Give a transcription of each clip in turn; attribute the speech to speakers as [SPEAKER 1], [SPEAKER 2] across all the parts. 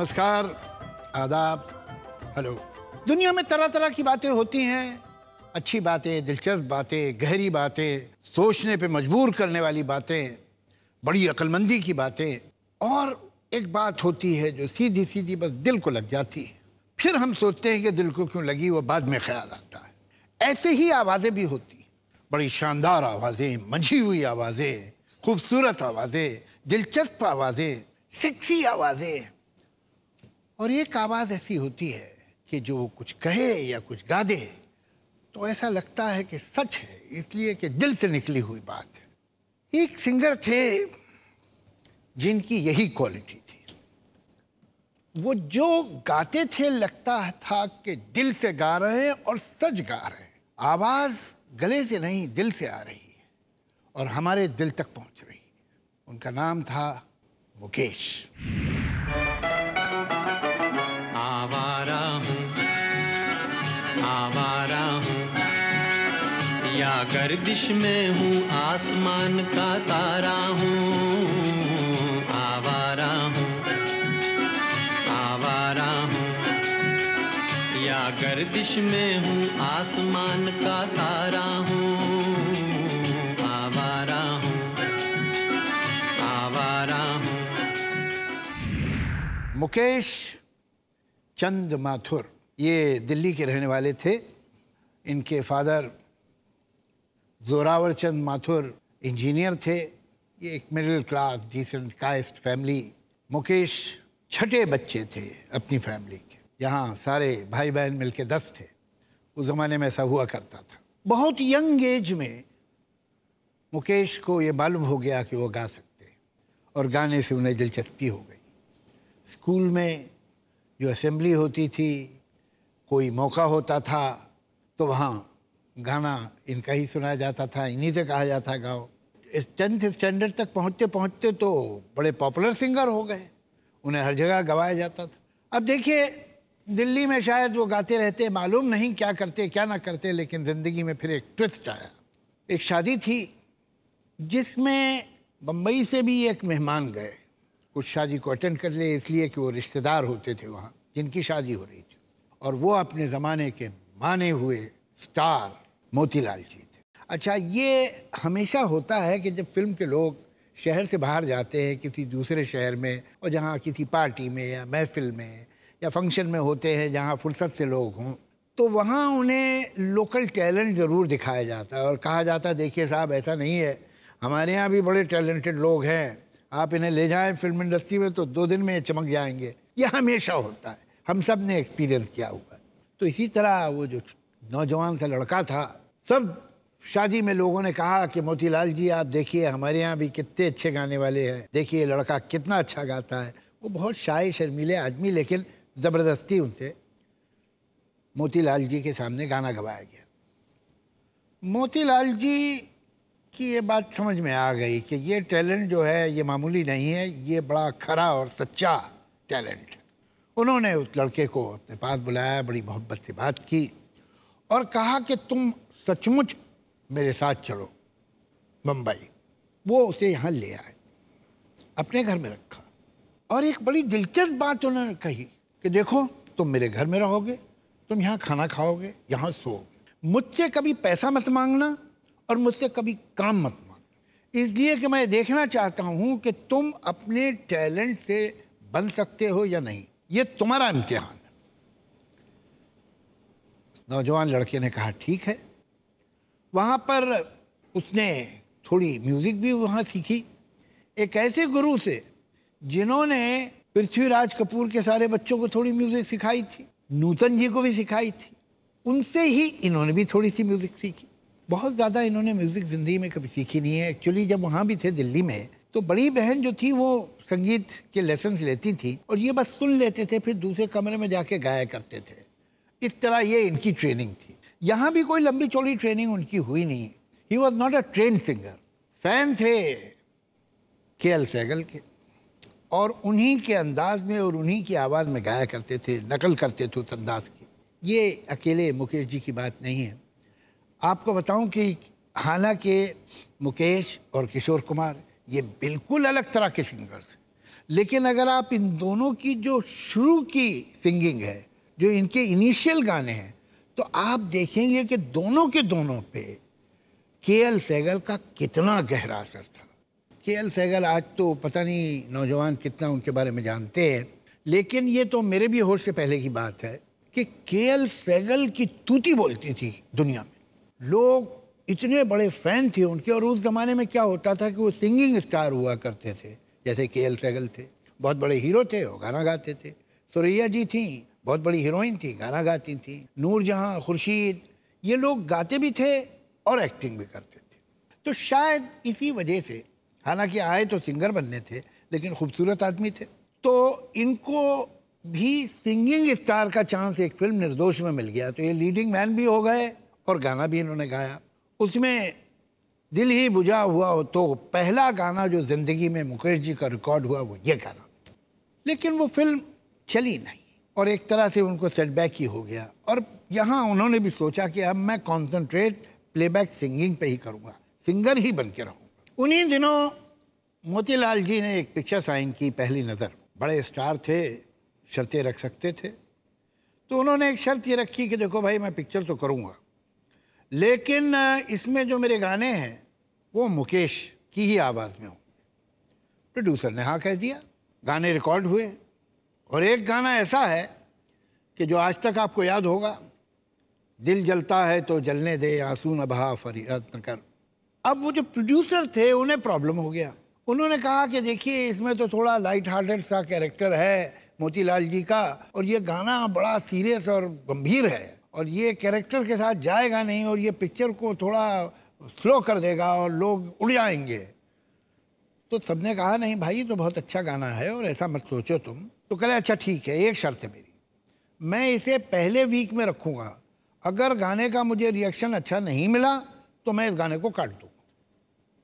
[SPEAKER 1] नमस्कार आदाब हेलो दुनिया में तरह तरह की बातें होती हैं अच्छी बातें दिलचस्प बातें गहरी बातें सोचने पे मजबूर करने वाली बातें बड़ी अक्लमंदी की बातें और एक बात होती है जो सीधी सीधी बस दिल को लग जाती है फिर हम सोचते हैं कि दिल को क्यों लगी वो बाद में ख्याल आता है ऐसे ही आवाज़ें भी होती बड़ी शानदार आवाज़ें मझी हुई आवाज़ें खूबसूरत आवाज़ें दिलचस्प आवाज़ें सिक्सी आवाज़ें और एक आवाज़ ऐसी होती है कि जो वो कुछ कहे या कुछ गा दे तो ऐसा लगता है कि सच है इसलिए कि दिल से निकली हुई बात है एक सिंगर थे जिनकी यही क्वालिटी थी वो जो गाते थे लगता था कि दिल से गा रहे हैं और सच गा रहे हैं आवाज़ गले से नहीं दिल से आ रही है और हमारे दिल तक पहुंच रही है उनका नाम था मुकेश
[SPEAKER 2] सहारा हूँ या गर्दिश में हूँ आसमान का तारा हूँ आवारा हूँ आवारा हूँ या गर्दिश में हूँ आसमान का तारा हूँ
[SPEAKER 1] आवारा हूँ आवारा हूँ मुकेश चंद माथुर ये दिल्ली के रहने वाले थे इनके फादर जोरावर चंद माथुर इंजीनियर थे ये एक middle class decent caste family Mukesh छठे बच्चे थे अपनी फैमिली के यहाँ सारे भाई बहन मिलके दस थे उस ज़माने में ऐसा हुआ करता था बहुत यंग एज में मुकेश को ये मालूम हो गया कि वो गा सकते और गाने से उन्हें दिलचस्पी हो गई स्कूल में जो असेंबली होती थी कोई मौका होता था तो वहाँ गाना इनका ही सुनाया जाता था इन्हीं से कहा जाता गाओ टेंथ स्टैंडर्ड तक पहुँचते पहुँचते तो बड़े पॉपुलर सिंगर हो गए उन्हें हर जगह गवाया जाता था अब देखिए दिल्ली में शायद वो गाते रहते मालूम नहीं क्या करते क्या ना करते लेकिन ज़िंदगी में फिर एक ट्विस्ट आया एक शादी थी जिसमें बम्बई से भी एक मेहमान गए कुछ शादी को अटेंड कर लिए इसलिए कि वो रिश्तेदार होते थे वहाँ जिनकी शादी हो रही थी और वो अपने ज़माने के माने हुए स्टार मोतीलाल जी थे अच्छा ये हमेशा होता है कि जब फिल्म के लोग शहर से बाहर जाते हैं किसी दूसरे शहर में और जहाँ किसी पार्टी में या महफिल में या फंक्शन में होते हैं जहाँ फुर्सत से लोग हों तो वहाँ उन्हें लोकल टैलेंट ज़रूर दिखाया जाता है और कहा जाता है देखिए साहब ऐसा नहीं है हमारे यहाँ भी बड़े टैलेंटेड लोग हैं आप इन्हें ले जाएं फिल्म इंडस्ट्री में तो दो दिन में ये चमक जाएंगे ये हमेशा होता है हम सब ने एक्सपीरियंस किया हुआ तो इसी तरह वो जो नौजवान सा लड़का था सब शादी में लोगों ने कहा कि मोतीलाल जी आप देखिए हमारे यहाँ भी कितने अच्छे गाने वाले हैं देखिए लड़का कितना अच्छा गाता है वो बहुत शाय शर्मीले आदमी लेकिन ज़बरदस्ती उनसे मोतीलाल जी के सामने गाना गवाया गया मोतीलाल जी की ये बात समझ में आ गई कि ये टैलेंट जो है ये मामूली नहीं है ये बड़ा खरा और सच्चा टैलेंट उन्होंने उस लड़के को अपने पास बुलाया बड़ी मोहब्बत से बात की और कहा कि तुम सचमुच मेरे साथ चलो मुंबई वो उसे यहाँ ले आए अपने घर में रखा और एक बड़ी दिलचस्प बात उन्होंने कही कि देखो तुम मेरे घर में रहोगे तुम यहाँ खाना खाओगे यहाँ सोओगे मुझसे कभी पैसा मत मांगना और मुझसे कभी काम मत मांगना इसलिए कि मैं देखना चाहता हूँ कि तुम अपने टैलेंट से बन सकते हो या नहीं ये तुम्हारा इम्तिहान नौजवान लड़के ने कहा ठीक है वहाँ पर उसने थोड़ी म्यूज़िक भी वहाँ सीखी एक ऐसे गुरु से जिन्होंने पृथ्वीराज कपूर के सारे बच्चों को थोड़ी म्यूज़िक सिखाई थी नूतन जी को भी सिखाई थी उनसे ही इन्होंने भी थोड़ी सी म्यूज़िक सीखी बहुत ज़्यादा इन्होंने म्यूज़िक ज़िंदगी में कभी सीखी नहीं है एक्चुअली जब वहाँ भी थे दिल्ली में तो बड़ी बहन जो थी वो संगीत के लेसन्स लेती थी और ये बस सुन लेते थे फिर दूसरे कमरे में जाके गाया करते थे इस तरह ये इनकी ट्रेनिंग थी यहाँ भी कोई लंबी चौड़ी ट्रेनिंग उनकी हुई नहीं he was not a train singer fan थे के एल सैगल के और उन्हीं के अंदाज में और उन्हीं की आवाज़ में गाया करते थे नकल करते थे उस अंदाज की ये अकेले मुकेश जी की बात नहीं है आपको बताऊं कि हालांकि मुकेश और किशोर कुमार ये बिल्कुल अलग तरह के सिंगर थे लेकिन अगर आप इन दोनों की जो शुरू की सिंगिंग है जो इनके इनिशियल गाने हैं तो आप देखेंगे कि दोनों के दोनों पे के एल सहगल का कितना गहरा असर था के एल सहगल आज तो पता नहीं नौजवान कितना उनके बारे में जानते हैं लेकिन ये तो मेरे भी होश से पहले की बात है कि के एल सहगल की तूती बोलती थी दुनिया में लोग इतने बड़े फ़ैन थे उनके और उस ज़माने में क्या होता था कि वो सिंगिंग स्टार हुआ करते थे जैसे के एल सहगल थे बहुत बड़े हीरो थे वो गाना गाते थे सुरैया जी थी बहुत बड़ी हीरोइन थी गाना गाती थी नूर जहाँ खुर्शीद ये लोग गाते भी थे और एक्टिंग भी करते थे तो शायद इसी वजह से हालांकि आए तो सिंगर बनने थे लेकिन खूबसूरत आदमी थे तो इनको भी सिंगिंग स्टार का चांस एक फिल्म निर्दोष में मिल गया तो ये लीडिंग मैन भी हो गए और गाना भी इन्होंने गाया उसमें दिल ही बुझा हुआ हो तो पहला गाना जो ज़िंदगी में मुकेश जी का रिकॉर्ड हुआ वो ये गाना लेकिन वो फिल्म चली नहीं और एक तरह से उनको सेटबैक ही हो गया और यहाँ उन्होंने भी सोचा कि अब मैं कॉन्सेंट्रेट प्लेबैक सिंगिंग पे ही करूँगा सिंगर ही बन के रहूँगा उन्हीं दिनों मोतीलाल जी ने एक पिक्चर साइन की पहली नज़र बड़े स्टार थे शर्तें रख सकते थे तो उन्होंने एक शर्त ये रखी कि देखो भाई मैं पिक्चर तो करूँगा लेकिन इसमें जो मेरे गाने हैं वो मुकेश की ही आवाज़ में होंगे प्रोड्यूसर ने हाँ कह दिया गाने रिकॉर्ड हुए और एक गाना ऐसा है कि जो आज तक आपको याद होगा दिल जलता है तो जलने दे आंसू न बहा फरियाद न कर अब वो जो प्रोड्यूसर थे उन्हें प्रॉब्लम हो गया उन्होंने कहा कि देखिए इसमें तो थोड़ा लाइट हार्टेड सा कैरेक्टर है मोतीलाल जी का और ये गाना बड़ा सीरियस और गंभीर है और ये कैरेक्टर के साथ जाएगा नहीं और ये पिक्चर को थोड़ा स्लो कर देगा और लोग उड़ जाएंगे तो सबने कहा नहीं भाई तो बहुत अच्छा गाना है और ऐसा मत सोचो तुम तो कह अच्छा ठीक है एक शर्त है मेरी मैं इसे पहले वीक में रखूँगा अगर गाने का मुझे रिएक्शन अच्छा नहीं मिला तो मैं इस गाने को काट दूँ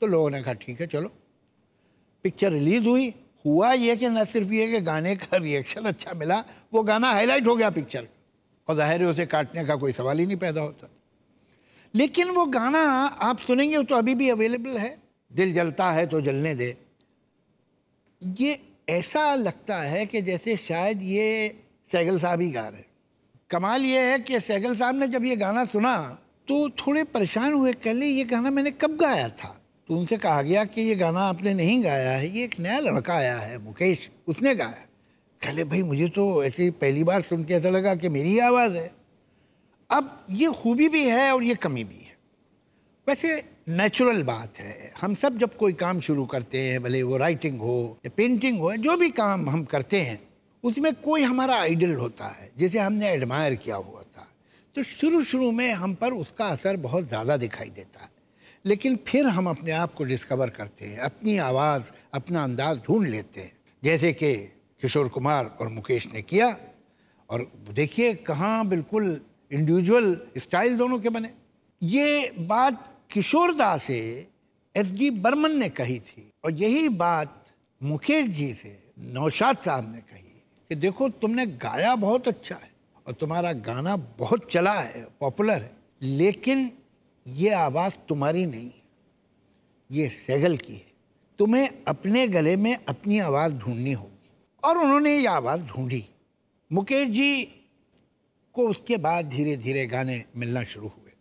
[SPEAKER 1] तो लोगों ने कहा ठीक है चलो पिक्चर रिलीज़ हुई हुआ ये कि न सिर्फ ये कि गाने का रिएक्शन अच्छा मिला वो गाना हाईलाइट हो गया पिक्चर और जाहिर है उसे काटने का कोई सवाल ही नहीं पैदा होता लेकिन वो गाना आप सुनेंगे तो अभी भी अवेलेबल है दिल जलता है तो जलने दे ये ऐसा लगता है कि जैसे शायद ये सैगल साहब ही गा रहे कमाल ये है कि सैगल साहब ने जब ये गाना सुना तो थोड़े परेशान हुए कहले ये गाना मैंने कब गाया था तो उनसे कहा गया कि ये गाना आपने नहीं गाया है ये एक नया लड़का आया है मुकेश उसने गाया कहले भाई मुझे तो ऐसे पहली बार सुन के ऐसा लगा कि मेरी आवाज़ है अब ये खूबी भी है और ये कमी भी है वैसे नेचुरल बात है हम सब जब कोई काम शुरू करते हैं भले वो राइटिंग हो या पेंटिंग हो जो भी काम हम करते हैं उसमें कोई हमारा आइडल होता है जिसे हमने एडमायर किया हुआ था तो शुरू शुरू में हम पर उसका असर बहुत ज़्यादा दिखाई देता है लेकिन फिर हम अपने आप को डिस्कवर करते हैं अपनी आवाज़ अपना अंदाज ढूंढ लेते हैं जैसे कि किशोर कुमार और मुकेश ने किया और देखिए कहाँ बिल्कुल इंडिविजुअल स्टाइल दोनों के बने ये बात किशोर दा से एस डी बर्मन ने कही थी और यही बात मुकेश जी से नौशाद साहब ने कही कि देखो तुमने गाया बहुत अच्छा है और तुम्हारा गाना बहुत चला है पॉपुलर है लेकिन ये आवाज़ तुम्हारी नहीं है ये सैगल की है तुम्हें अपने गले में अपनी आवाज़ ढूंढनी होगी और उन्होंने ये आवाज़ ढूंढी मुकेश जी को उसके बाद धीरे धीरे गाने मिलना शुरू हुए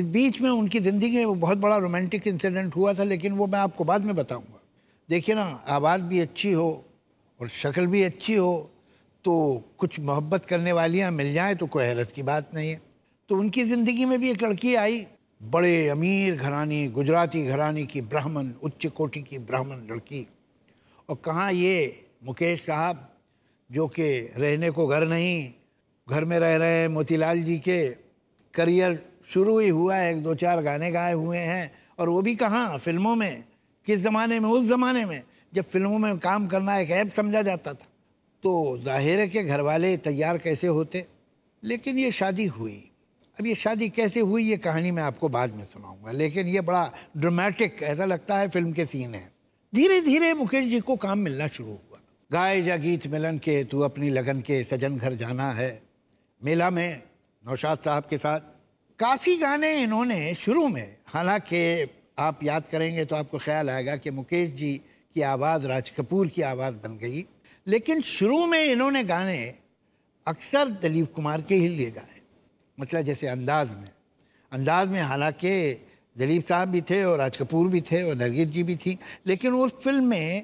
[SPEAKER 1] इस बीच में उनकी ज़िंदगी में वो बहुत बड़ा रोमांटिक इंसिडेंट हुआ था लेकिन वो मैं आपको बाद में बताऊंगा देखिए ना आवाज़ भी अच्छी हो और शक्ल भी अच्छी हो तो कुछ मोहब्बत करने वालियाँ मिल जाएँ तो कोई हैरत की बात नहीं है तो उनकी ज़िंदगी में भी एक लड़की आई बड़े अमीर घरानी गुजराती घरानी की ब्राह्मण उच्च कोटि की ब्राह्मण लड़की और कहाँ ये मुकेश साहब जो कि रहने को घर नहीं घर में रह रहे हैं मोतीलाल जी के करियर शुरू ही हुआ है एक दो चार गाने गाए हुए हैं और वो भी कहाँ फिल्मों में किस ज़माने में उस ज़माने में जब फिल्मों में काम करना एक ऐप समझा जाता था तो जाहिर के घर वाले तैयार कैसे होते लेकिन ये शादी हुई अब ये शादी कैसे हुई ये कहानी मैं आपको बाद में सुनाऊंगा लेकिन ये बड़ा ड्रामेटिक ऐसा लगता है फिल्म के सीन है धीरे धीरे मुकेश जी को काम मिलना शुरू हुआ गाय जा गीत मिलन के तू अपनी लगन के सजन घर जाना है मेला में नौशाद साहब के साथ काफ़ी गाने इन्होंने शुरू में हालांकि आप याद करेंगे तो आपको ख्याल आएगा कि मुकेश जी की आवाज़ राज कपूर की आवाज़ बन गई लेकिन शुरू में इन्होंने गाने अक्सर दिलीप कुमार के ही लिए गाए मतलब जैसे अंदाज में अंदाज में हालांकि दिलीप साहब भी थे और राज कपूर भी थे और नरगित जी भी थी लेकिन उस फिल्म में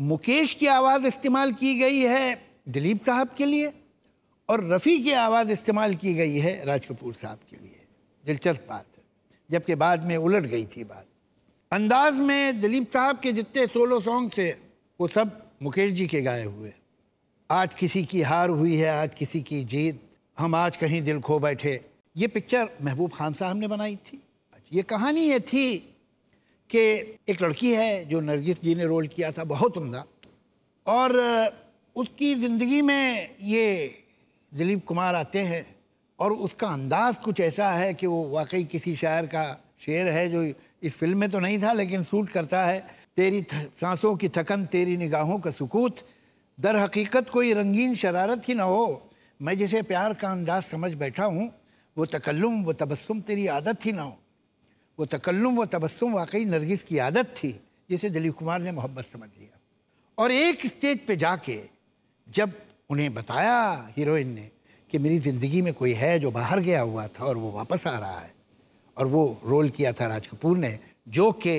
[SPEAKER 1] मुकेश की आवाज़ इस्तेमाल की गई है दिलीप साहब के लिए और रफ़ी की आवाज़ इस्तेमाल की गई है राज कपूर साहब के लिए दिलचस्प बात है जबकि बाद में उलट गई थी बात अंदाज में दिलीप साहब के जितने सोलो सॉन्ग थे वो सब मुकेश जी के गाए हुए आज किसी की हार हुई है आज किसी की जीत हम आज कहीं दिल खो बैठे ये पिक्चर महबूब खान साहब ने बनाई थी ये कहानी ये थी कि एक लड़की है जो नरगिस जी ने रोल किया था बहुत उमदा और उसकी ज़िंदगी में ये दिलीप कुमार आते हैं और उसका अंदाज़ कुछ ऐसा है कि वो वाकई किसी शायर का शेर है जो इस फिल्म में तो नहीं था लेकिन सूट करता है तेरी सांसों की थकन तेरी निगाहों का सुकूत दर हकीकत कोई रंगीन शरारत ही ना हो मैं जिसे प्यार का अंदाज़ समझ बैठा हूँ वो तकल्लुम वो तबस्सुम तेरी आदत ही ना हो वो तकल्लुम व तबस्सुम वाकई नरगिस की आदत थी जिसे दिलीप कुमार ने मोहब्बत समझ लिया और एक स्टेज पे जाके जब उन्हें बताया हीरोइन ने कि मेरी ज़िंदगी में कोई है जो बाहर गया हुआ था और वो वापस आ रहा है और वो रोल किया था राज कपूर ने जो कि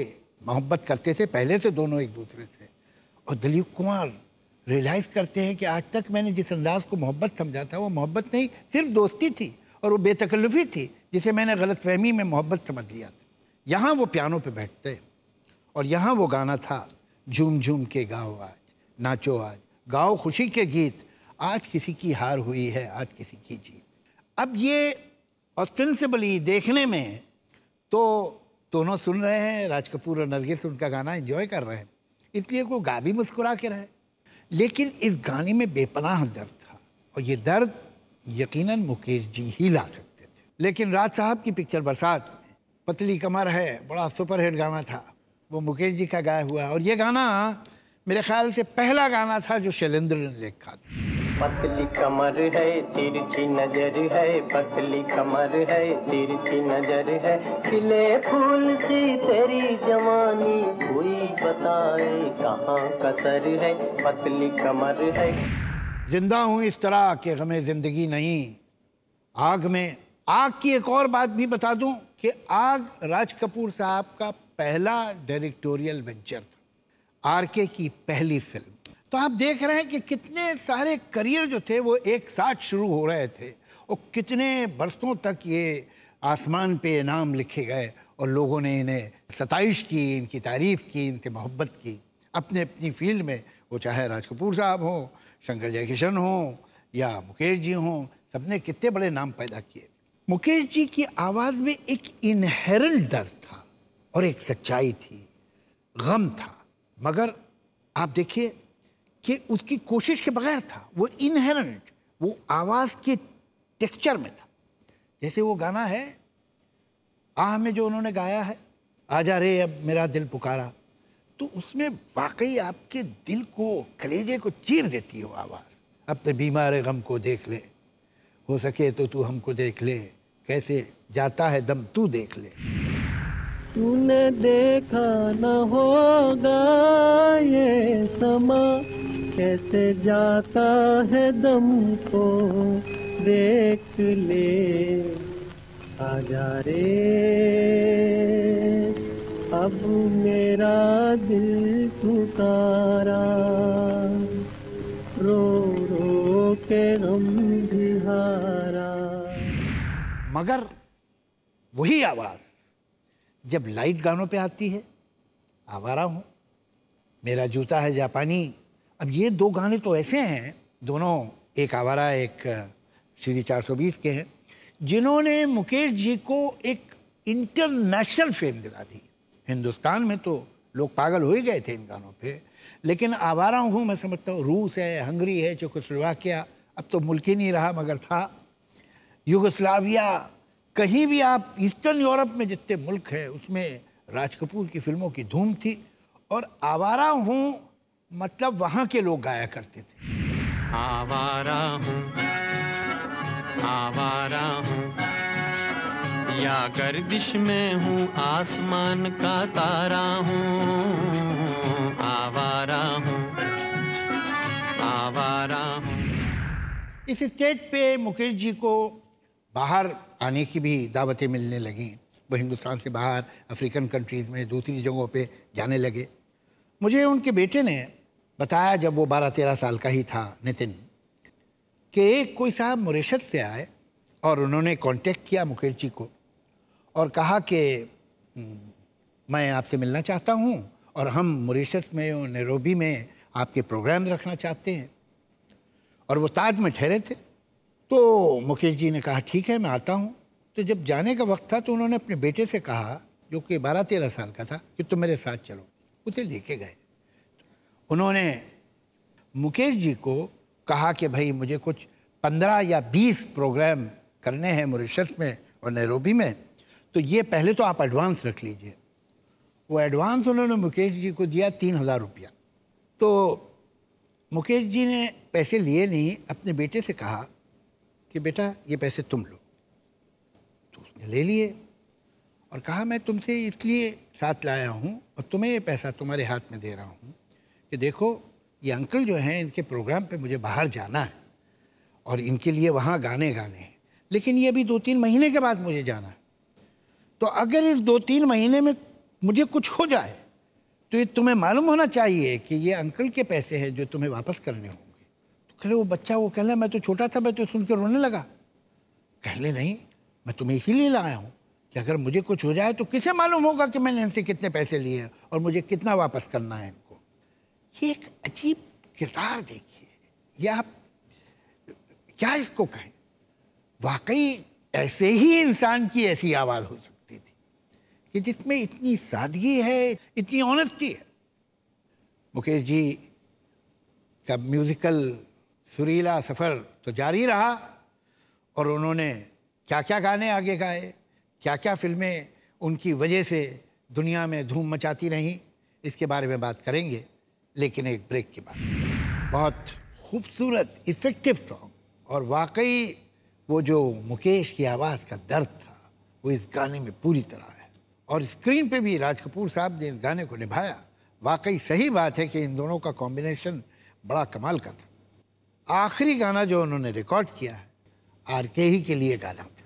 [SPEAKER 1] मोहब्बत करते थे पहले से दोनों एक दूसरे से और दिलीप कुमार रियलाइज़ करते हैं कि आज तक मैंने जिस अंदाज को मोहब्बत समझा था वो मोहब्बत नहीं सिर्फ दोस्ती थी और वो बेतकल्लफ़ी थी जिसे मैंने गलतफहमी में मोहब्बत समझ लिया था यहाँ वो पियानो पे बैठते और यहाँ वो गाना था झूम झूम के गाओ आज नाचो आज गाओ खुशी के गीत आज किसी की हार हुई है आज किसी की जीत अब ये ऑस्टेंसिबली देखने में तो दोनों सुन रहे हैं राज कपूर और नरगिस उनका गाना एंजॉय कर रहे हैं इसलिए वो गा भी मुस्कुरा के रहे लेकिन इस गाने में बेपनाह दर्द था और ये दर्द यकीनन मुकेश जी ही ला सकते थे लेकिन राज साहब की पिक्चर बरसात पतली कमर है बड़ा सुपरहिट गाना था वो मुकेश जी का गाया हुआ और ये गाना मेरे ख्याल से पहला गाना था जो शैलेंद्र ने लिखा था पतली कमर है तिरछी नजर है पतली कमर है तिरछी नजर है खिले फूल सी तेरी जवानी
[SPEAKER 2] कोई बताए कहाँ कसर है पतली कमर है
[SPEAKER 1] जिंदा हूँ इस तरह के गमे जिंदगी नहीं आग में आग की एक और बात भी बता दूं कि आग राज कपूर साहब का पहला डायरेक्टोरियल वेंचर था आर के की पहली फिल्म तो आप देख रहे हैं कि कितने सारे करियर जो थे वो एक साथ शुरू हो रहे थे और कितने बरसों तक ये आसमान पे नाम लिखे गए और लोगों ने इन्हें सताइश की इनकी तारीफ़ की इनकी मोहब्बत की अपने अपनी फील्ड में वो चाहे राज कपूर साहब हों शंकर जयकिशन हों या मुकेश जी हों सबने कितने बड़े नाम पैदा किए मुकेश जी की आवाज़ में एक इनहेरेंट दर्द था और एक सच्चाई थी गम था मगर आप देखिए कि उसकी कोशिश के बगैर था वो इनहेरेंट वो आवाज़ के टेक्सचर में था जैसे वो गाना है आह में जो उन्होंने गाया है आजा रे अब मेरा दिल पुकारा तो उसमें वाकई आपके दिल को कलेजे को चीर देती है वो आवाज़ अपने बीमार गम को देख ले हो सके तो तू हमको देख ले कैसे जाता है दम तू देख ले तूने देखा न होगा ये समा कैसे जाता है दम को देख ले आजा रे अब मेरा दिल पुकारा रो रो के रंग सारा मगर वही आवाज़ जब लाइट गानों पे आती है आवारा हूँ मेरा जूता है जापानी अब ये दो गाने तो ऐसे हैं दोनों एक आवारा एक श्री 420 के हैं जिन्होंने मुकेश जी को एक इंटरनेशनल फेम दिला दी हिंदुस्तान में तो लोग पागल हो ही गए थे इन गानों पे लेकिन आवारा हूँ मैं समझता हूँ रूस है हंगरी है चोकोस्लोवाकिया अब तो मुल्क ही नहीं रहा मगर था युगोस्लाविया कहीं भी आप ईस्टर्न यूरोप में जितने मुल्क हैं उसमें राज कपूर की फिल्मों की धूम थी और आवारा हूँ मतलब वहाँ के लोग गाया करते
[SPEAKER 2] थे आवारा हूँ आवारा हूँ या गर्दिश में हूँ आसमान का तारा हूँ
[SPEAKER 1] आवारा हूँ आवारा हूं। इस स्टेज पे मुकेश जी को बाहर आने की भी दावतें मिलने लगीं वो हिंदुस्तान से बाहर अफ्रीकन कंट्रीज़ में दूसरी जगहों पे जाने लगे मुझे उनके बेटे ने बताया जब वो बारह तेरह साल का ही था नितिन कि एक कोई साहब मुरेशत से आए और उन्होंने कांटेक्ट किया मुकेश जी को और कहा कि हम्म, मैं आपसे मिलना चाहता हूँ और हम मुरेशत में नरोबी में आपके प्रोग्राम रखना चाहते हैं और वो ताज में ठहरे थे तो मुकेश जी ने कहा ठीक है मैं आता हूँ तो जब जाने का वक्त था तो उन्होंने अपने बेटे से कहा जो कि बारह तेरह साल का था कि तुम मेरे साथ चलो उसे लेके गए उन्होंने मुकेश जी को कहा कि भाई मुझे कुछ पंद्रह या बीस प्रोग्राम करने हैं मॉरिशस में और नैरोबी में तो ये पहले तो आप एडवांस रख लीजिए वो एडवांस उन्होंने मुकेश जी को दिया तीन हज़ार रुपया तो मुकेश जी ने पैसे लिए नहीं अपने बेटे से कहा कि बेटा ये पैसे तुम लो तो उसने ले लिए और कहा मैं तुमसे इसलिए साथ लाया हूँ और तुम्हें ये पैसा तुम्हारे हाथ में दे रहा हूँ कि देखो ये अंकल जो हैं इनके प्रोग्राम पे मुझे बाहर जाना है और इनके लिए वहाँ गाने गाने हैं लेकिन ये अभी दो तीन महीने के बाद मुझे जाना है तो अगर इस दो तीन महीने में मुझे कुछ हो जाए तो ये तुम्हें मालूम होना चाहिए कि ये अंकल के पैसे हैं जो तुम्हें वापस करने होंगे तो कह वो बच्चा वो कह मैं तो छोटा था मैं तो सुन रोने लगा कह नहीं मैं तुम्हें इसीलिए लाया हूँ कि अगर मुझे कुछ हो जाए तो किसे मालूम होगा कि मैंने इनसे कितने पैसे लिए हैं और मुझे कितना वापस करना है इनको ये एक अजीब किरदार देखिए या क्या इसको कहें वाकई ऐसे ही इंसान की ऐसी आवाज़ हो सकती कि जिसमें इतनी सादगी है इतनी ऑनेस्टी है मुकेश जी का म्यूज़िकल सुरीला सफ़र तो जारी रहा और उन्होंने क्या क्या गाने आगे गाए क्या क्या फिल्में उनकी वजह से दुनिया में धूम मचाती रहीं इसके बारे में बात करेंगे लेकिन एक ब्रेक के बाद बहुत खूबसूरत इफ़ेक्टिव सॉन्ग और वाकई वो जो मुकेश की आवाज़ का दर्द था वो इस गाने में पूरी तरह और स्क्रीन पे भी राज कपूर साहब ने इस गाने को निभाया वाकई सही बात है कि इन दोनों का कॉम्बिनेशन बड़ा कमाल का था आखिरी गाना जो उन्होंने रिकॉर्ड किया है आर के ही के लिए गाना था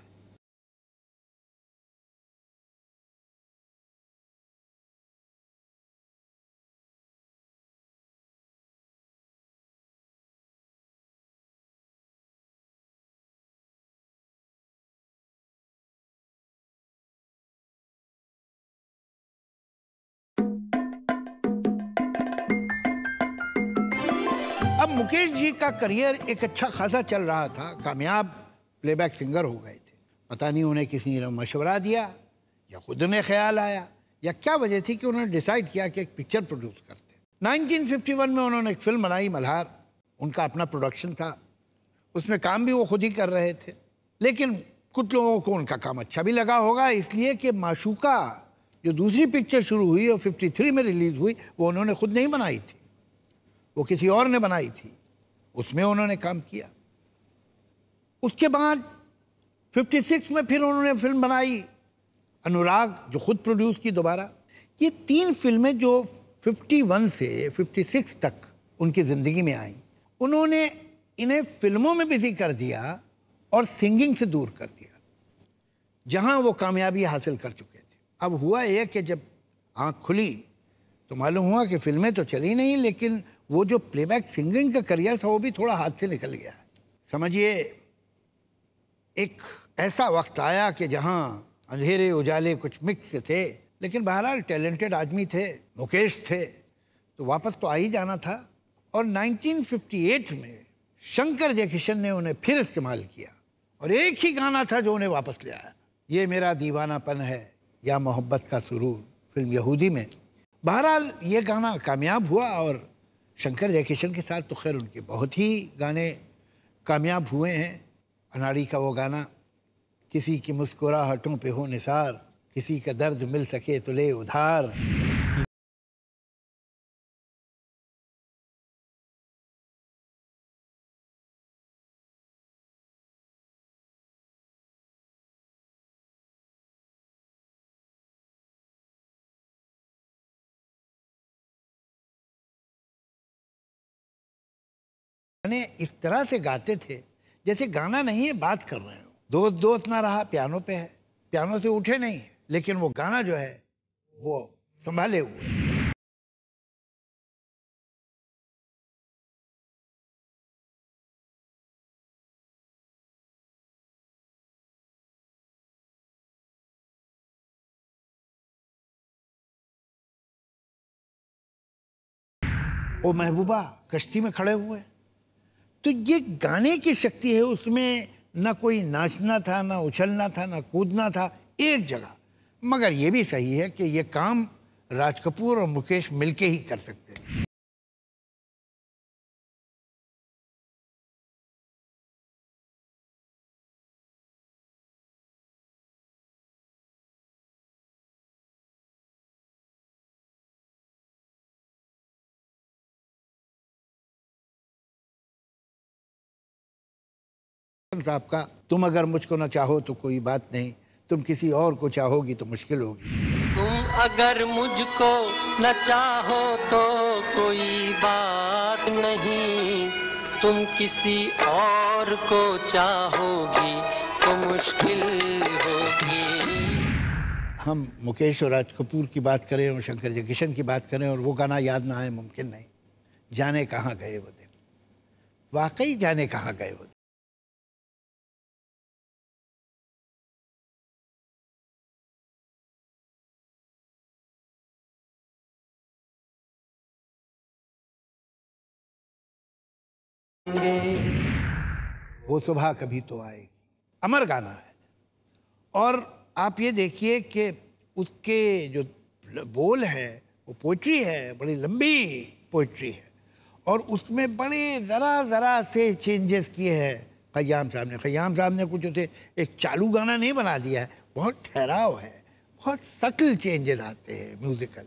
[SPEAKER 1] जी का करियर एक अच्छा खासा चल रहा था कामयाब प्लेबैक सिंगर हो गए थे पता नहीं उन्हें किसी ने मशवरा दिया या खुद ने ख्याल आया या क्या वजह थी कि उन्होंने डिसाइड किया कि एक पिक्चर प्रोड्यूस करते 1951 में उन्होंने एक फिल्म बनाई मल्हार उनका अपना प्रोडक्शन था उसमें काम भी वो खुद ही कर रहे थे लेकिन कुछ लोगों को उनका काम अच्छा भी लगा होगा इसलिए कि माशूका जो दूसरी पिक्चर शुरू हुई और 53 में रिलीज़ हुई वो उन्होंने खुद नहीं बनाई थी वो किसी और ने बनाई थी उसमें उन्होंने काम किया उसके बाद 56 में फिर उन्होंने फिल्म बनाई अनुराग जो खुद प्रोड्यूस की दोबारा ये तीन फिल्में जो 51 से 56 तक उनकी ज़िंदगी में आई उन्होंने इन्हें फिल्मों में बिजी कर दिया और सिंगिंग से दूर कर दिया जहाँ वो कामयाबी हासिल कर चुके थे अब हुआ यह कि जब आँख खुली तो मालूम हुआ कि फिल्में तो चली नहीं लेकिन वो जो प्लेबैक सिंगिंग का करियर था वो भी थोड़ा हाथ से निकल गया समझिए एक ऐसा वक्त आया कि जहाँ अंधेरे उजाले कुछ मिक्स थे लेकिन बहरहाल टैलेंटेड आदमी थे मुकेश थे तो वापस तो आ ही जाना था और 1958 में शंकर जयकिशन ने उन्हें फिर इस्तेमाल किया और एक ही गाना था जो उन्हें वापस ले आया ये मेरा दीवानापन है या मोहब्बत का सुरूर फिल्म यहूदी में बहरहाल ये गाना कामयाब हुआ और शंकर जयकिशन के साथ तो खैर उनके बहुत ही गाने कामयाब हुए हैं अनाड़ी का वो गाना किसी की मुस्कुराहटों पे हो निसार किसी का दर्द मिल सके तो ले उधार यानी इस तरह से गाते थे जैसे गाना नहीं है बात कर रहे हो दोस्त दोस्त ना रहा पियानो पे है पियानो से उठे नहीं लेकिन वो गाना जो है वो संभाले हुए वो महबूबा कश्ती में खड़े हुए तो ये गाने की शक्ति है उसमें ना कोई नाचना था ना उछलना था ना कूदना था एक जगह मगर ये भी सही है कि ये काम राज कपूर और मुकेश मिलके ही कर सकते हैं क्वेश्चन साहब का तुम अगर मुझको ना चाहो तो कोई बात नहीं तुम किसी और को चाहोगी तो मुश्किल होगी
[SPEAKER 2] तुम अगर मुझको न चाहो तो कोई बात नहीं तुम
[SPEAKER 1] किसी और को चाहोगी तो मुश्किल होगी हम मुकेश और राज कपूर की बात करें और शंकर जय किशन की बात करें और वो गाना याद ना आए मुमकिन नहीं जाने कहाँ गए वो दिन वाकई जाने कहाँ गए वो दिन वो सुबह कभी तो आएगी अमर गाना है और आप ये देखिए कि उसके जो बोल हैं वो पोइट्री है बड़ी लंबी पोइट्री है और उसमें बड़े ज़रा ज़रा से चेंजेस किए हैं खयाम साहब ने खयाम साहब ने कुछ उसे एक चालू गाना नहीं बना दिया है बहुत ठहराव है बहुत सटल चेंजेस आते हैं म्यूज़िकल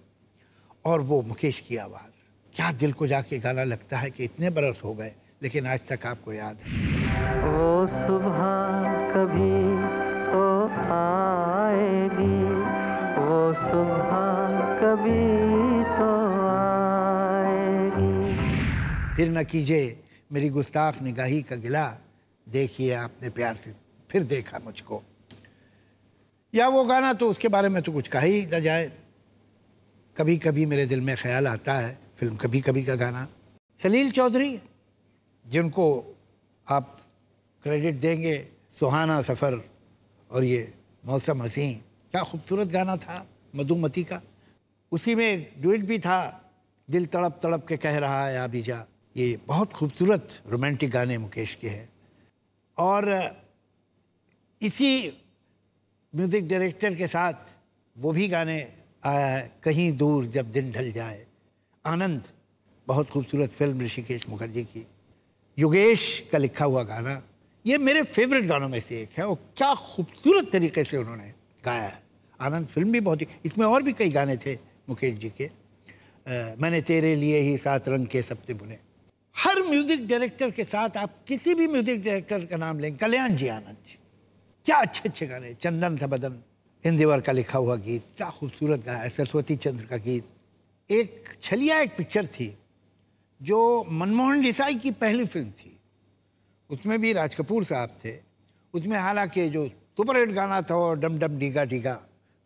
[SPEAKER 1] और वो मुकेश की आवाज़ क्या दिल को जाके गाना लगता है कि इतने बरस हो गए लेकिन आज तक आपको याद है
[SPEAKER 2] ओ सुबह कभी तो
[SPEAKER 1] आएगी ओ सुबह कभी तो आएगी फिर न कीजिए मेरी गुस्ताख निगाही का गिला देखिए आपने प्यार से फिर देखा मुझको या वो गाना तो उसके बारे में तो कुछ कहा ही ना जाए कभी कभी मेरे दिल में ख्याल आता है फिल्म कभी कभी का गाना सलील चौधरी जिनको आप क्रेडिट देंगे सुहाना सफ़र और ये मौसम हसी क्या खूबसूरत गाना था मधुमती का उसी में एक डुएट भी था दिल तड़प तड़प के कह रहा है आबिजा ये बहुत खूबसूरत रोमांटिक गाने मुकेश के हैं और इसी म्यूज़िक डायरेक्टर के साथ वो भी गाने आया है कहीं दूर जब दिन ढल जाए आनंद बहुत खूबसूरत फिल्म ऋषिकेश मुखर्जी की योगेश का लिखा हुआ गाना ये मेरे फेवरेट गानों में से एक है और क्या खूबसूरत तरीके से उन्होंने गाया है आनंद फिल्म भी बहुत ही इसमें और भी कई गाने थे मुकेश जी के आ, मैंने तेरे लिए ही सात रंग के सपने बुने हर म्यूज़िक डायरेक्टर के साथ आप किसी भी म्यूज़िक डायरेक्टर का नाम लें कल्याण जी आनंद जी क्या अच्छे अच्छे गाने चंदन था बदन इंदिवर का लिखा हुआ गीत क्या खूबसूरत गाया सरस्वती चंद्र का गीत एक छलिया एक पिक्चर थी जो मनमोहन देसाई की पहली फिल्म थी उसमें भी राज कपूर साहब थे उसमें हालांकि जो सुपरहिट गाना था और डम डम डीगा डीगा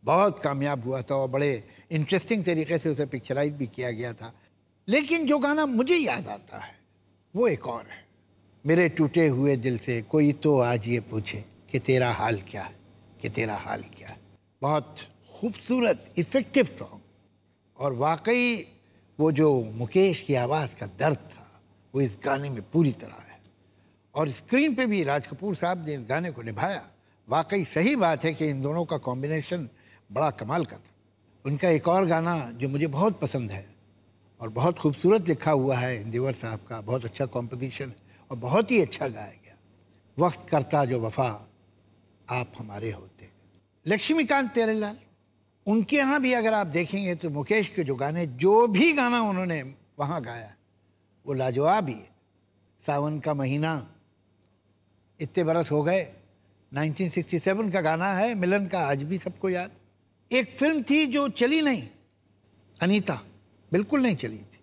[SPEAKER 1] बहुत कामयाब हुआ था और बड़े इंटरेस्टिंग तरीके से उसे पिक्चराइज भी किया गया था लेकिन जो गाना मुझे याद आता है वो एक और है मेरे टूटे हुए दिल से कोई तो आज ये पूछे कि तेरा हाल क्या है कि तेरा हाल क्या है बहुत खूबसूरत इफ़ेक्टिव सॉन्ग और वाकई वो जो मुकेश की आवाज़ का दर्द था वो इस गाने में पूरी तरह है और स्क्रीन पे भी राज कपूर साहब ने इस गाने को निभाया वाकई सही बात है कि इन दोनों का कॉम्बिनेशन बड़ा कमाल का था उनका एक और गाना जो मुझे बहुत पसंद है और बहुत खूबसूरत लिखा हुआ है इंदिवर साहब का बहुत अच्छा कॉम्पोजिशन और बहुत ही अच्छा गाया गया वक्त करता जो वफा आप हमारे होते लक्ष्मीकांत प्यारेलाल उनके यहाँ भी अगर आप देखेंगे तो मुकेश के जो गाने जो भी गाना उन्होंने वहाँ गाया वो लाजवाब ही है सावन का महीना इतने बरस हो गए 1967 का गाना है मिलन का आज भी सबको याद एक फिल्म थी जो चली नहीं अनीता बिल्कुल नहीं चली थी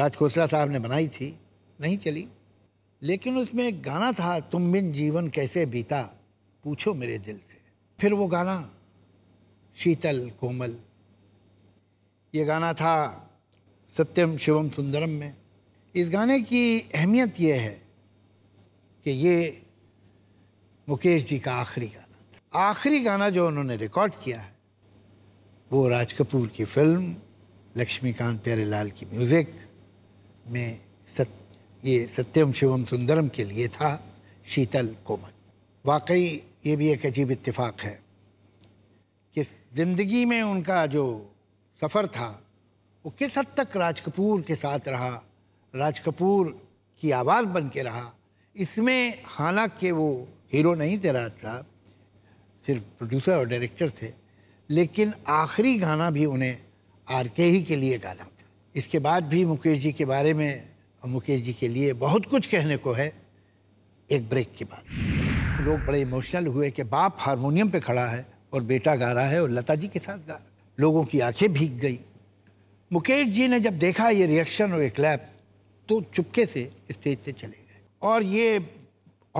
[SPEAKER 1] राज साहब ने बनाई थी नहीं चली लेकिन उसमें एक गाना था तुम बिन जीवन कैसे बीता पूछो मेरे दिल से फिर वो गाना शीतल कोमल ये गाना था सत्यम शिवम सुंदरम में इस गाने की अहमियत यह है कि ये मुकेश जी का आखिरी गाना था आखिरी गाना जो उन्होंने रिकॉर्ड किया है वो राज कपूर की फिल्म लक्ष्मीकांत प्यारेलाल की म्यूज़िक में सत ये सत्यम शिवम सुंदरम के लिए था शीतल कोमल वाकई ये भी एक अजीब इत्तेफाक है ज़िंदगी में उनका जो सफ़र था वो किस हद तक राज कपूर के साथ रहा राज कपूर की आवाज़ बन के रहा इसमें हालांकि वो हीरो नहीं थे राज साहब सिर्फ प्रोड्यूसर और डायरेक्टर थे लेकिन आखिरी गाना भी उन्हें आर के ही के लिए गाना था इसके बाद भी मुकेश जी के बारे में और मुकेश जी के लिए बहुत कुछ कहने को है एक ब्रेक के बाद लोग बड़े इमोशनल हुए कि बाप हारमोनियम पे खड़ा है और बेटा गा रहा है और लता जी के साथ गा रहा लोगों की आंखें भीग गई मुकेश जी ने जब देखा ये रिएक्शन और ये क्लैप तो चुपके से स्टेज से चले गए और ये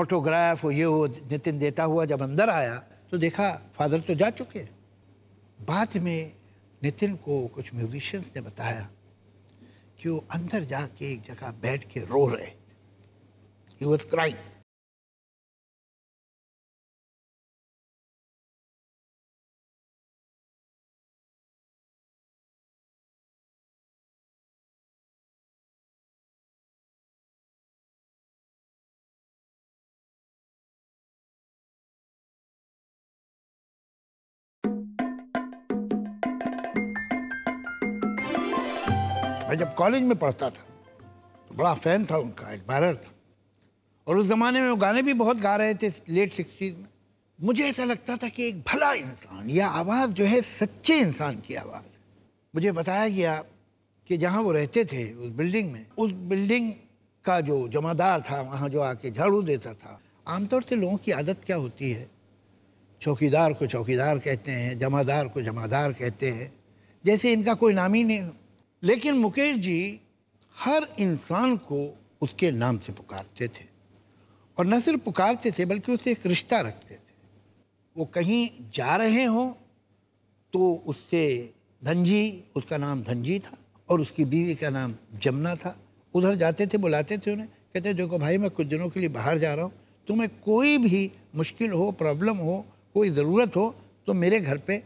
[SPEAKER 1] ऑटोग्राफ और ये वो नितिन देता हुआ जब अंदर आया तो देखा फादर तो जा चुके बाद में नितिन को कुछ म्यूजिशियंस ने बताया कि वो अंदर जाके एक जगह बैठ के रो रहे ही वॉज क्राइम मैं जब कॉलेज में पढ़ता था तो बड़ा फ़ैन था उनका एडमायर था और उस ज़माने में वो गाने भी बहुत गा रहे थे लेट सिक्सटीज़ में मुझे ऐसा लगता था कि एक भला इंसान या आवाज़ जो है सच्चे इंसान की आवाज़ मुझे बताया गया कि जहाँ वो रहते थे उस बिल्डिंग में उस बिल्डिंग का जो जमादार था वहाँ जो आके झाड़ू देता था आमतौर से लोगों की आदत क्या होती है चौकीदार को चौकीदार कहते हैं जमादार को जमादार कहते हैं जैसे इनका कोई नाम ही नहीं लेकिन मुकेश जी हर इंसान को उसके नाम से पुकारते थे और न सिर्फ पुकारते थे बल्कि उससे एक रिश्ता रखते थे वो कहीं जा रहे हों तो उससे धनजी उसका नाम धनजी था और उसकी बीवी का नाम जमुना था उधर जाते थे बुलाते थे उन्हें कहते देखो भाई मैं कुछ दिनों के लिए बाहर जा रहा हूँ तुम्हें कोई भी मुश्किल हो प्रॉब्लम हो कोई ज़रूरत हो तो मेरे घर पे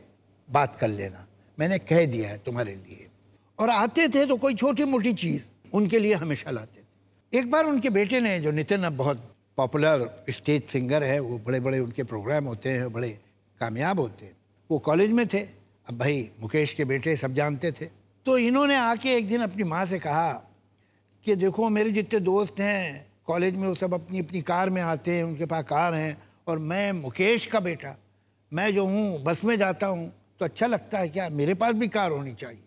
[SPEAKER 1] बात कर लेना मैंने कह दिया है तुम्हारे लिए और आते थे तो कोई छोटी मोटी चीज़ उनके लिए हमेशा लाते थे एक बार उनके बेटे ने जो नितिन अब बहुत पॉपुलर स्टेज सिंगर है वो बड़े बड़े उनके प्रोग्राम होते हैं बड़े कामयाब होते हैं वो कॉलेज में थे अब भाई मुकेश के बेटे सब जानते थे तो इन्होंने आके एक दिन अपनी माँ से कहा कि देखो मेरे जितने दोस्त हैं कॉलेज में वो सब अपनी अपनी कार में आते हैं उनके पास कार हैं और मैं मुकेश का बेटा मैं जो हूँ बस में जाता हूँ तो अच्छा लगता है क्या मेरे पास भी कार होनी चाहिए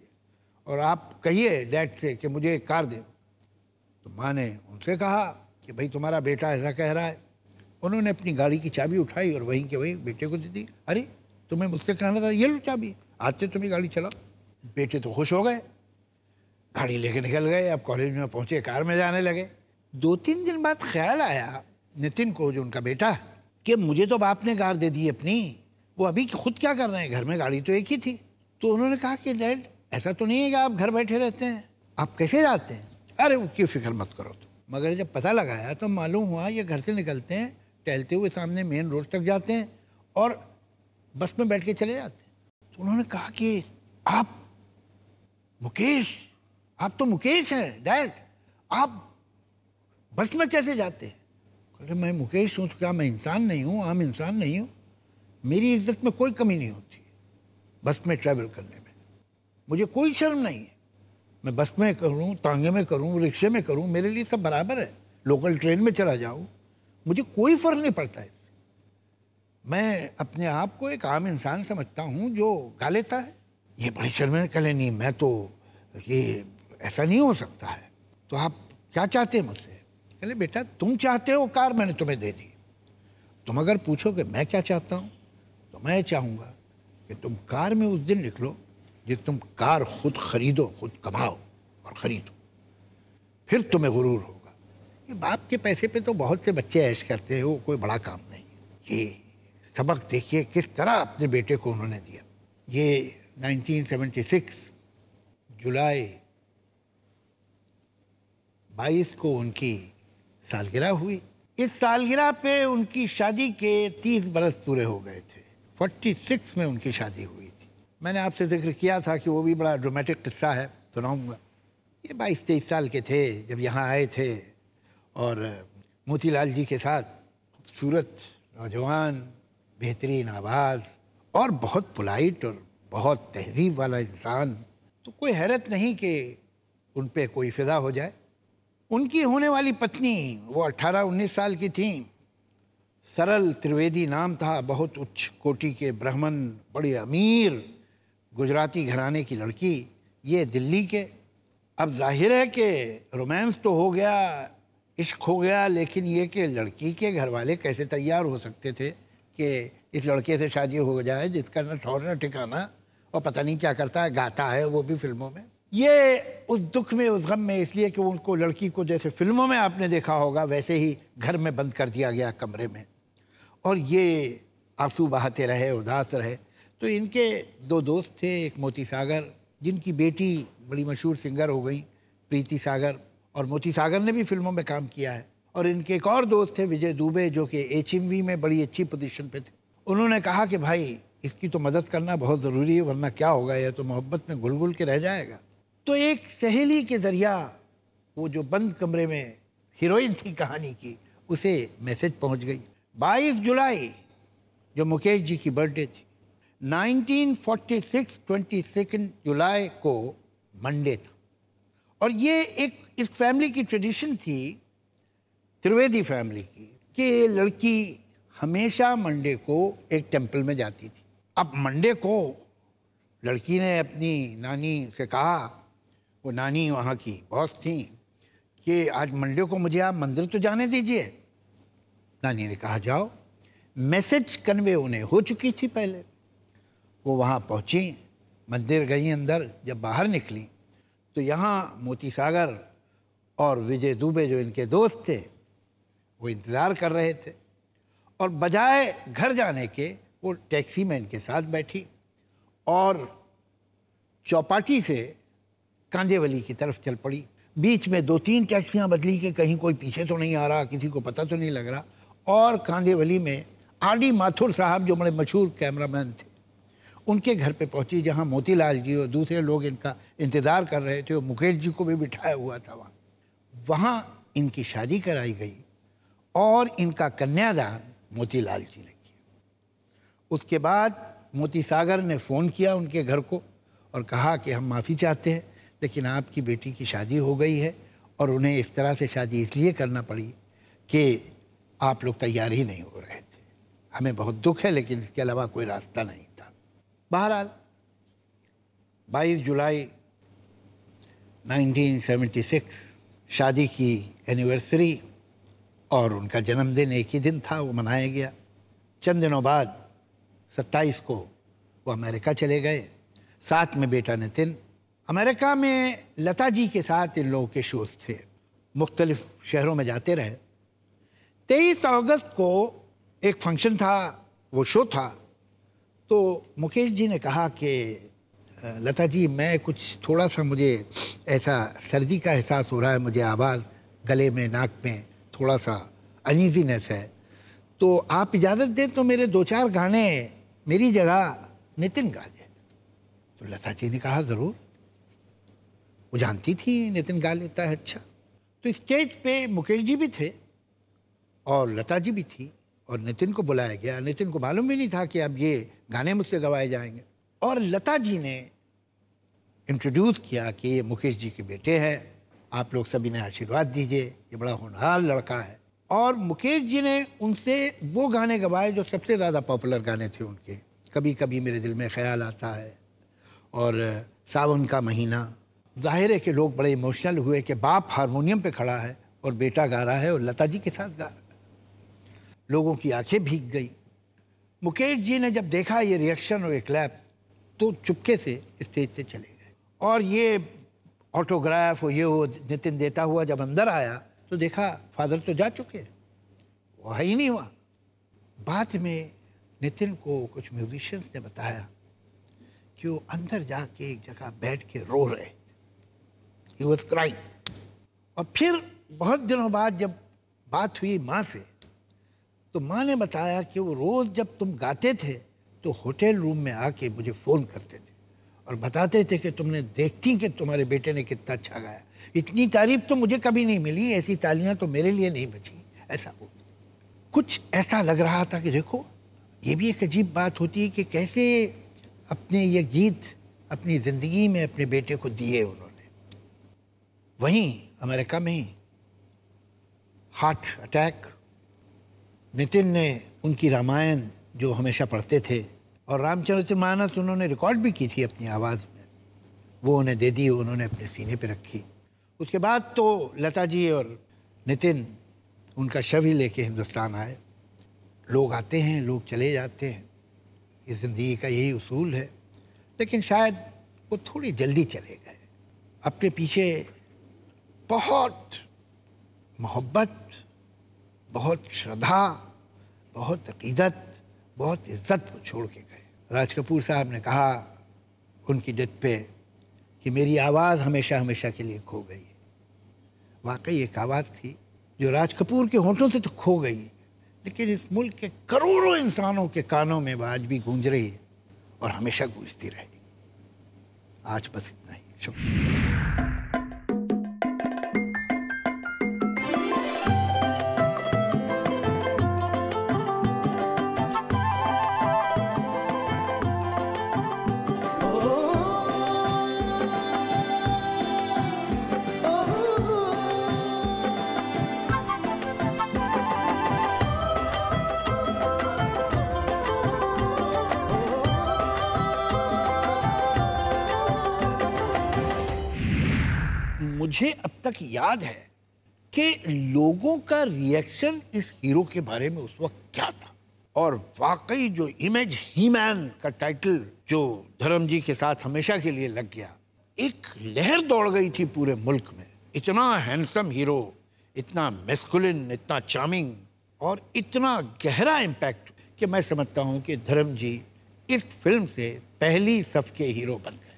[SPEAKER 1] और आप कहिए डैड से कि मुझे एक कार दे तो माँ ने उनसे कहा कि भाई तुम्हारा बेटा ऐसा कह रहा है उन्होंने अपनी गाड़ी की चाबी उठाई और वहीं के वहीं बेटे को दे दी अरे तुम्हें मुझसे कहना था ये लो चाबी आते तुम्हें गाड़ी चलाओ बेटे तो खुश हो गए गाड़ी लेके निकल गए अब कॉलेज में पहुंचे कार में जाने लगे दो तीन दिन बाद ख्याल आया नितिन को जो उनका बेटा कि मुझे तो बाप ने कार दे दी अपनी वो अभी खुद क्या कर रहे हैं घर में गाड़ी तो एक ही थी तो उन्होंने कहा कि डैड ऐसा तो नहीं है कि आप घर बैठे रहते हैं आप कैसे जाते हैं अरे उसकी फिक्र मत करो तो मगर जब पता लगाया तो मालूम हुआ ये घर से निकलते हैं टहलते हुए सामने मेन रोड तक जाते हैं और बस में बैठ के चले जाते हैं तो उन्होंने कहा कि आप मुकेश आप तो मुकेश हैं डायरेक्ट आप बस में कैसे जाते हैं मैं मुकेश हूँ तो क्या मैं इंसान नहीं हूँ आम इंसान नहीं हूँ मेरी इज्जत में कोई कमी नहीं होती बस में ट्रैवल करने मुझे कोई शर्म नहीं है मैं बस में करूँ तांगे में करूँ रिक्शे में करूँ मेरे लिए सब बराबर है लोकल ट्रेन में चला जाऊँ मुझे कोई फ़र्क नहीं पड़ता है मैं अपने आप को एक आम इंसान समझता हूँ जो गा लेता है ये बड़ी शर्म कहें नहीं मैं तो ये ऐसा नहीं हो सकता है तो आप क्या चाहते हैं मुझसे कहले बेटा तुम चाहते हो कार मैंने तुम्हें दे दी तुम अगर पूछो कि मैं क्या चाहता हूँ तो मैं चाहूँगा कि तुम कार में उस दिन निकलो कि तुम कार खुद खरीदो खुद कमाओ और खरीदो फिर तुम्हें गुरूर होगा ये बाप के पैसे पे तो बहुत से बच्चे ऐश करते हैं वो कोई बड़ा काम नहीं ये सबक देखिए किस तरह अपने बेटे को उन्होंने दिया ये 1976 जुलाई 22 को उनकी सालगिरह हुई इस सालगिरह पे उनकी शादी के 30 बरस पूरे हो गए थे 46 में उनकी शादी हुई मैंने आपसे जिक्र किया था कि वो भी बड़ा ड्रामेटिक किस्सा है सुनाऊँगा ये बाईस तेईस साल के थे जब यहाँ आए थे और मोतीलाल जी के साथ खूबसूरत नौजवान बेहतरीन आवाज़ और बहुत पोलाइट और बहुत तहजीब वाला इंसान तो कोई हैरत नहीं कि उन पर कोई फिदा हो जाए उनकी होने वाली पत्नी वो 18-19 साल की थी सरल त्रिवेदी नाम था बहुत उच्च कोटि के ब्राह्मण बड़े अमीर गुजराती घराने की लड़की ये दिल्ली के अब जाहिर है कि रोमांस तो हो गया इश्क हो गया लेकिन ये कि लड़की के घर वाले कैसे तैयार हो सकते थे कि इस लड़के से शादी हो जाए जिसका ना ठौर ना ठिकाना और पता नहीं क्या करता है गाता है वो भी फिल्मों में ये उस दुख में उस गम में इसलिए कि उनको लड़की को जैसे फिल्मों में आपने देखा होगा वैसे ही घर में बंद कर दिया गया कमरे में और ये आंसू बहाते रहे उदास रहे तो इनके दो दोस्त थे एक मोती सागर जिनकी बेटी बड़ी मशहूर सिंगर हो गई प्रीति सागर और मोती सागर ने भी फिल्मों में काम किया है और इनके एक और दोस्त थे विजय दुबे जो कि एच में बड़ी अच्छी पोजिशन पर थे उन्होंने कहा कि भाई इसकी तो मदद करना बहुत ज़रूरी है वरना क्या होगा यह तो मोहब्बत में घुल घुल के रह जाएगा तो एक सहेली के ज़रिया वो जो बंद कमरे में हीरोइन थी कहानी की उसे मैसेज पहुंच गई 22 जुलाई जो मुकेश जी की बर्थडे थी 1946 22 जुलाई को मंडे था और ये एक इस फैमिली की ट्रेडिशन थी त्रिवेदी फैमिली की कि लड़की हमेशा मंडे को एक टेंपल में जाती थी अब मंडे को लड़की ने अपनी नानी से कहा वो नानी वहाँ की बॉस थी कि आज मंडे को मुझे आप मंदिर तो जाने दीजिए नानी ने कहा जाओ मैसेज कन्वे उन्हें हो चुकी थी पहले वो वहाँ पहुँची मंदिर गई अंदर जब बाहर निकली तो यहाँ मोती सागर और विजय दुबे जो इनके दोस्त थे वो इंतज़ार कर रहे थे और बजाय घर जाने के वो टैक्सी में इनके साथ बैठी और चौपाटी से कांदेवली की तरफ चल पड़ी बीच में दो तीन टैक्सियाँ बदली कि कहीं कोई पीछे तो नहीं आ रहा किसी को पता तो नहीं लग रहा और कांदेवली में आर डी माथुर साहब जो बड़े मशहूर कैमरामैन थे उनके घर पे पहुंची जहां मोतीलाल जी और दूसरे लोग इनका इंतज़ार कर रहे थे और मुकेश जी को भी बिठाया हुआ था वहाँ वहाँ इनकी शादी कराई गई और इनका कन्यादान मोतीलाल जी ने किया उसके बाद मोती सागर ने फ़ोन किया उनके घर को और कहा कि हम माफ़ी चाहते हैं लेकिन आपकी बेटी की शादी हो गई है और उन्हें इस तरह से शादी इसलिए करना पड़ी कि आप लोग तैयार ही नहीं हो रहे थे हमें बहुत दुख है लेकिन इसके अलावा कोई रास्ता नहीं बहरहाल 22 जुलाई 1976 शादी की एनिवर्सरी और उनका जन्मदिन एक ही दिन था वो मनाया गया चंद दिनों बाद 27 को वो अमेरिका चले गए साथ में बेटा नितिन अमेरिका में लता जी के साथ इन लोगों के शोज थे मुख्तलिफ शहरों में जाते रहे तेईस अगस्त को एक फंक्शन था वो शो था तो मुकेश जी ने कहा कि लता जी मैं कुछ थोड़ा सा मुझे ऐसा सर्दी का एहसास हो रहा है मुझे आवाज़ गले में नाक में थोड़ा सा अनइजीनेस है तो आप इजाज़त दें तो मेरे दो चार गाने मेरी जगह नितिन गा दे तो लता जी ने कहा ज़रूर वो जानती थी नितिन गा लेता है अच्छा तो स्टेज पे मुकेश जी भी थे और लता जी भी थी और नितिन को बुलाया गया नितिन को मालूम भी नहीं था कि अब ये गाने मुझसे गवाए जाएंगे और लता जी ने इंट्रोड्यूस किया कि ये मुकेश जी के बेटे हैं आप लोग सभी ने आशीर्वाद दीजिए ये बड़ा होनहार लड़का है और मुकेश जी ने उनसे वो गाने गवाए जो सबसे ज़्यादा पॉपुलर गाने थे उनके कभी कभी मेरे दिल में ख्याल आता है और सावन का महीना जाहिर है कि लोग बड़े इमोशनल हुए कि बाप हारमोनियम पे खड़ा है और बेटा गा रहा है और लता जी के साथ गा रहा है लोगों की आंखें भीग गई मुकेश जी ने जब देखा ये रिएक्शन और एक लैब तो चुपके से स्टेज से चले गए और ये ऑटोग्राफ और ये वो नितिन देता हुआ जब अंदर आया तो देखा फादर तो जा चुके है ही नहीं हुआ बाद में नितिन को कुछ म्यूजिशियंस ने बताया कि वो अंदर जाके एक जगह बैठ के रो रहे ही वॉज क्राइंग और फिर बहुत दिनों बाद जब बात हुई माँ से तो माँ ने बताया कि वो रोज़ जब तुम गाते थे तो होटल रूम में आके मुझे फ़ोन करते थे और बताते थे कि तुमने देखती कि तुम्हारे बेटे ने कितना अच्छा गाया इतनी तारीफ तो मुझे कभी नहीं मिली ऐसी तालियां तो मेरे लिए नहीं बची ऐसा हो कुछ ऐसा लग रहा था कि देखो ये भी एक अजीब बात होती है कि कैसे अपने ये गीत अपनी ज़िंदगी में अपने बेटे को दिए उन्होंने वहीं अमेरिका में ही हार्ट अटैक नितिन ने उनकी रामायण जो हमेशा पढ़ते थे और रामचरित्र मानस उन्होंने रिकॉर्ड भी की थी अपनी आवाज़ में वो उन्हें दे दी उन्होंने अपने सीने पर रखी उसके बाद तो लता जी और नितिन उनका शव ही लेके हिंदुस्तान आए लोग आते हैं लोग चले जाते हैं ये ज़िंदगी का यही उसूल है लेकिन शायद वो थोड़ी जल्दी चले गए अपने पीछे बहुत मोहब्बत बहुत श्रद्धा बहुत अकीदत बहुत इज्जत को छोड़ के गए राज कपूर साहब ने कहा उनकी डेथ पे कि मेरी आवाज़ हमेशा हमेशा के लिए खो गई वाकई एक आवाज़ थी जो राज कपूर के होठों से तो खो गई लेकिन इस मुल्क के करोड़ों इंसानों के कानों में वह आज भी गूंज रही है और हमेशा गूंजती रहेगी आज बस इतना ही शुक्रिया याद है कि लोगों का रिएक्शन इस हीरो के बारे में उस वक्त क्या था और वाकई जो इमेज ही मैन का टाइटल जो धर्म जी के साथ हमेशा के लिए लग गया एक लहर दौड़ गई थी पूरे मुल्क में इतना हैंडसम हीरो इतना मेस्कुलिन इतना चार्मिंग और इतना गहरा इम्पैक्ट कि मैं समझता हूँ कि धर्म जी इस फिल्म से पहली सफ के हीरो बन गए